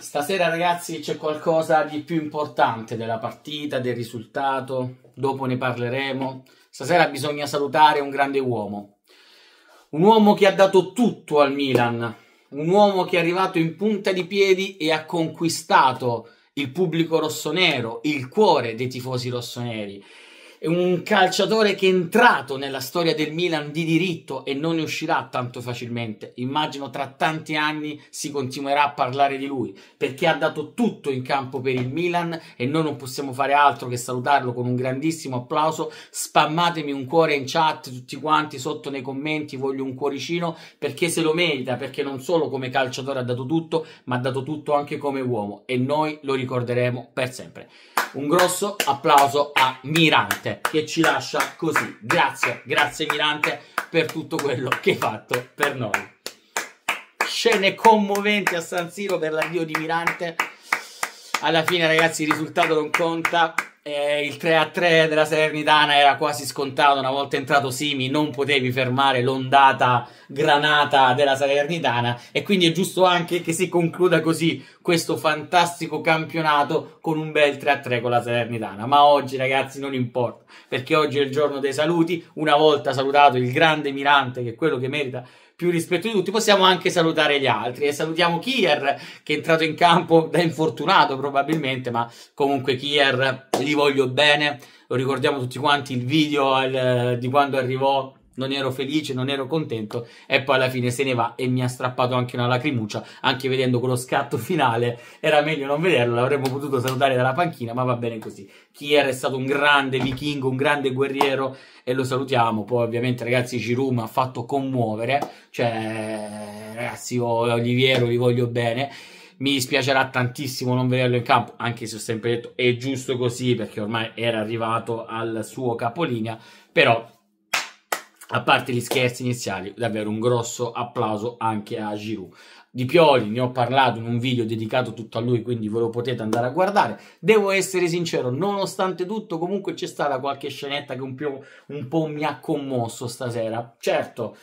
Stasera ragazzi c'è qualcosa di più importante della partita, del risultato, dopo ne parleremo. Stasera bisogna salutare un grande uomo, un uomo che ha dato tutto al Milan, un uomo che è arrivato in punta di piedi e ha conquistato il pubblico rossonero, il cuore dei tifosi rossoneri è un calciatore che è entrato nella storia del Milan di diritto e non ne uscirà tanto facilmente. Immagino tra tanti anni si continuerà a parlare di lui perché ha dato tutto in campo per il Milan e noi non possiamo fare altro che salutarlo con un grandissimo applauso. Spammatemi un cuore in chat tutti quanti sotto nei commenti, voglio un cuoricino perché se lo merita, perché non solo come calciatore ha dato tutto, ma ha dato tutto anche come uomo e noi lo ricorderemo per sempre un grosso applauso a Mirante che ci lascia così. Grazie, grazie Mirante per tutto quello che hai fatto per noi. Scene commoventi a San Siro per l'addio di Mirante. Alla fine ragazzi il risultato non conta, eh, il 3-3 a della Salernitana era quasi scontato, una volta entrato Simi non potevi fermare l'ondata granata della Salernitana e quindi è giusto anche che si concluda così questo fantastico campionato con un bel 3-3 a con la Salernitana, ma oggi ragazzi non importa perché oggi è il giorno dei saluti, una volta salutato il grande Mirante che è quello che merita più rispetto di tutti, possiamo anche salutare gli altri. E salutiamo Kier, che è entrato in campo da infortunato probabilmente, ma comunque Kier, gli voglio bene. Lo ricordiamo tutti quanti il video al, di quando arrivò non ero felice, non ero contento e poi alla fine se ne va e mi ha strappato anche una lacrimuccia, anche vedendo quello scatto finale, era meglio non vederlo, l'avremmo potuto salutare dalla panchina, ma va bene così. Kier è stato un grande vichingo, un grande guerriero e lo salutiamo, poi ovviamente ragazzi Giroud mi ha fatto commuovere, cioè ragazzi io Oliviero vi voglio bene, mi dispiacerà tantissimo non vederlo in campo, anche se ho sempre detto è giusto così perché ormai era arrivato al suo capolinea, però a parte gli scherzi iniziali, davvero un grosso applauso anche a Giroud. Di Pioli ne ho parlato in un video dedicato tutto a lui, quindi ve lo potete andare a guardare. Devo essere sincero, nonostante tutto, comunque c'è stata qualche scenetta che un, più, un po' mi ha commosso stasera. Certo,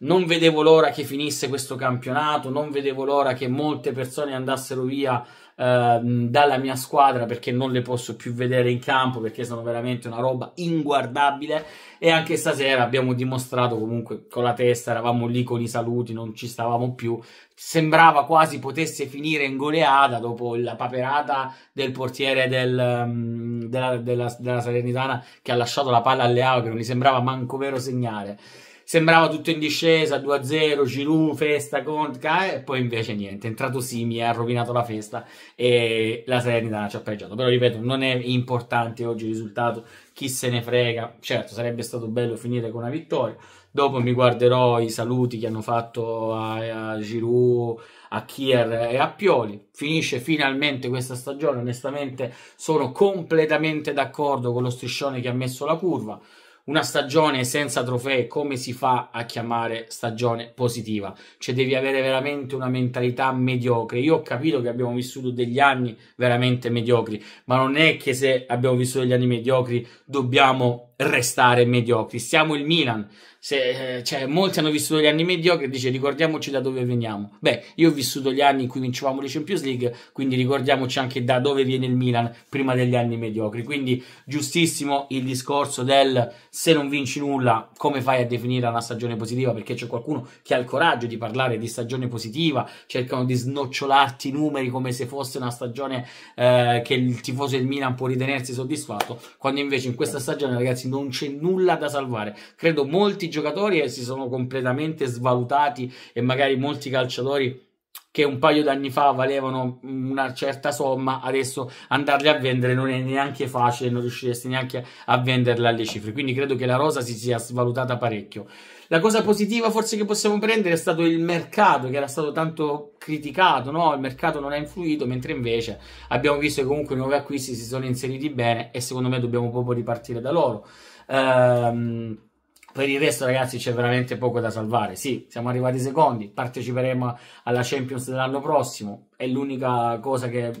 non vedevo l'ora che finisse questo campionato, non vedevo l'ora che molte persone andassero via Ehm, dalla mia squadra perché non le posso più vedere in campo perché sono veramente una roba inguardabile e anche stasera abbiamo dimostrato comunque con la testa eravamo lì con i saluti non ci stavamo più sembrava quasi potesse finire in goleada dopo la paperata del portiere del, ehm, della, della, della Salernitana che ha lasciato la palla alle Leao che non gli sembrava manco vero segnare sembrava tutto in discesa, 2-0, Giroud, festa, Conca, e poi invece niente, è entrato Simi, ha rovinato la festa e la Serenità ci ha pareggiato. Però ripeto, non è importante oggi il risultato, chi se ne frega, certo sarebbe stato bello finire con una vittoria, dopo mi guarderò i saluti che hanno fatto a, a Giroud, a Kier e a Pioli, finisce finalmente questa stagione, onestamente sono completamente d'accordo con lo striscione che ha messo la curva, una stagione senza trofei come si fa a chiamare stagione positiva? Cioè devi avere veramente una mentalità mediocre. Io ho capito che abbiamo vissuto degli anni veramente mediocri, ma non è che se abbiamo vissuto degli anni mediocri dobbiamo restare mediocri. Siamo il Milan. Se, eh, cioè, molti hanno vissuto gli anni mediocri e dice ricordiamoci da dove veniamo. Beh, io ho vissuto gli anni in cui vincevamo le Champions League, quindi ricordiamoci anche da dove viene il Milan prima degli anni mediocri. Quindi giustissimo il discorso del se non vinci nulla, come fai a definire una stagione positiva? Perché c'è qualcuno che ha il coraggio di parlare di stagione positiva, cercano di snocciolarti i numeri come se fosse una stagione eh, che il tifoso del Milan può ritenersi soddisfatto, quando invece in questa stagione ragazzi non c'è nulla da salvare. Credo molti giocatori eh, si sono completamente svalutati e magari molti calciatori che un paio d'anni fa valevano mm, una certa somma, adesso andarli a vendere non è neanche facile, non riusciresti neanche a venderle alle cifre. Quindi credo che la rosa si sia svalutata parecchio. La cosa positiva forse che possiamo prendere è stato il mercato, che era stato tanto criticato, no? il mercato non ha influito, mentre invece abbiamo visto che comunque i nuovi acquisti si sono inseriti bene e secondo me dobbiamo proprio ripartire da loro. Ehm per il resto, ragazzi, c'è veramente poco da salvare. Sì, siamo arrivati secondi, parteciperemo alla Champions dell'anno prossimo. È l'unica cosa che è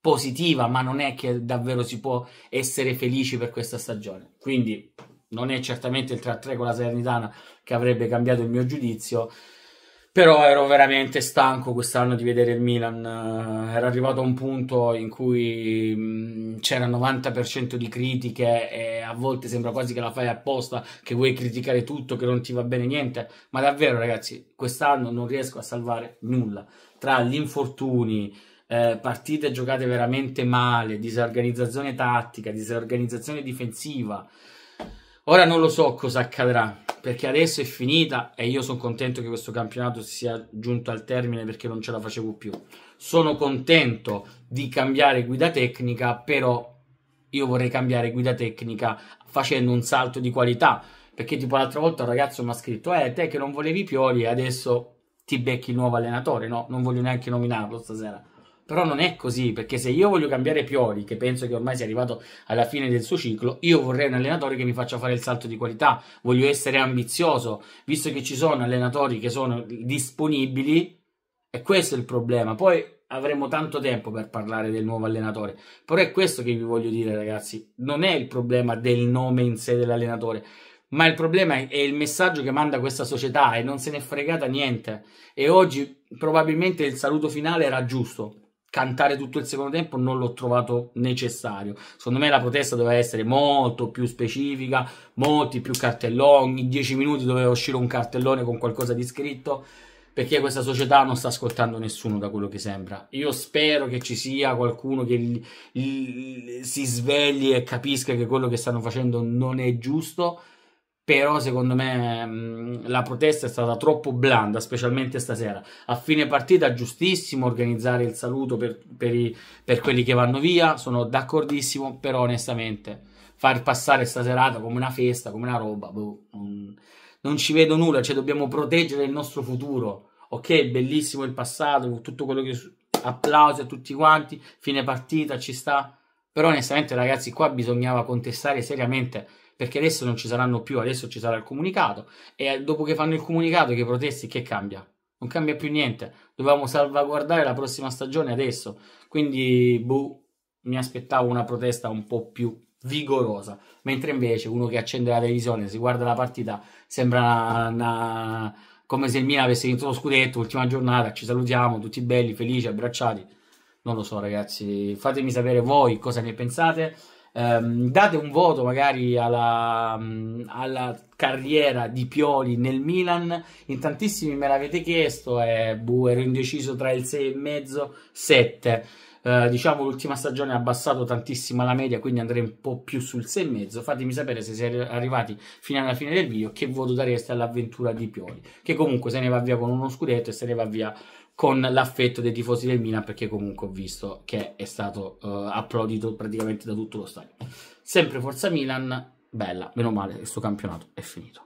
positiva, ma non è che davvero si può essere felici per questa stagione. Quindi non è certamente il 3-3 con la Salernitana che avrebbe cambiato il mio giudizio. Però ero veramente stanco quest'anno di vedere il Milan. Eh, era arrivato a un punto in cui mm, c'era il 90% di critiche e a volte sembra quasi che la fai apposta, che vuoi criticare tutto, che non ti va bene niente. Ma davvero, ragazzi, quest'anno non riesco a salvare nulla. Tra gli infortuni, eh, partite giocate veramente male, disorganizzazione tattica, disorganizzazione difensiva. Ora non lo so cosa accadrà, perché adesso è finita e io sono contento che questo campionato sia giunto al termine perché non ce la facevo più. Sono contento di cambiare guida tecnica, però io vorrei cambiare guida tecnica facendo un salto di qualità, perché tipo l'altra volta un ragazzo mi ha scritto "Eh, te che non volevi Pioli, adesso ti becchi il nuovo allenatore". No, non voglio neanche nominarlo stasera. Però non è così, perché se io voglio cambiare Pioli, che penso che ormai sia arrivato alla fine del suo ciclo, io vorrei un allenatore che mi faccia fare il salto di qualità, voglio essere ambizioso, visto che ci sono allenatori che sono disponibili, e questo è il problema. Poi avremo tanto tempo per parlare del nuovo allenatore, però è questo che vi voglio dire ragazzi, non è il problema del nome in sé dell'allenatore, ma il problema è il messaggio che manda questa società e non se n'è fregata niente. E oggi probabilmente il saluto finale era giusto, cantare tutto il secondo tempo non l'ho trovato necessario. Secondo me la protesta doveva essere molto più specifica, molti più cartelloni, ogni dieci minuti doveva uscire un cartellone con qualcosa di scritto, perché questa società non sta ascoltando nessuno da quello che sembra. Io spero che ci sia qualcuno che il, il, si svegli e capisca che quello che stanno facendo non è giusto però secondo me mm, la protesta è stata troppo blanda, specialmente stasera. A fine partita giustissimo organizzare il saluto per, per, i, per quelli che vanno via, sono d'accordissimo, però onestamente far passare sta serata come una festa, come una roba, boh, non, non, ci vedo nulla, cioè dobbiamo proteggere il nostro futuro. Ok, bellissimo il passato, tutto quello che... applausi a tutti quanti, fine partita, ci sta. Però onestamente ragazzi qua bisognava contestare seriamente perché adesso non ci saranno più, adesso ci sarà il comunicato e dopo che fanno il comunicato che protesti che cambia? Non cambia più niente, dovevamo salvaguardare la prossima stagione adesso, quindi buh, mi aspettavo una protesta un po' più vigorosa, mentre invece uno che accende la televisione, si guarda la partita, sembra una... come se il Milan avesse vinto lo scudetto, ultima giornata, ci salutiamo, tutti belli, felici, abbracciati. Non lo so ragazzi, fatemi sapere voi cosa ne pensate ehm, date un voto magari alla, mm, alla, carriera di Pioli nel Milan. In tantissimi me l'avete chiesto e boh, ero indeciso tra il 6,5 e 7. Eh, diciamo l'ultima stagione ha abbassato tantissimo la media, quindi andrei un po' più sul e mezzo Fatemi sapere se siete arrivati fino alla fine del video che voto dareste all'avventura di Pioli, che comunque se ne va via con uno scudetto e se ne va via con l'affetto dei tifosi del Milan perché comunque ho visto che è stato uh, applaudito praticamente da tutto lo stadio. Sempre Forza Milan, bella, meno male, questo campionato è finito.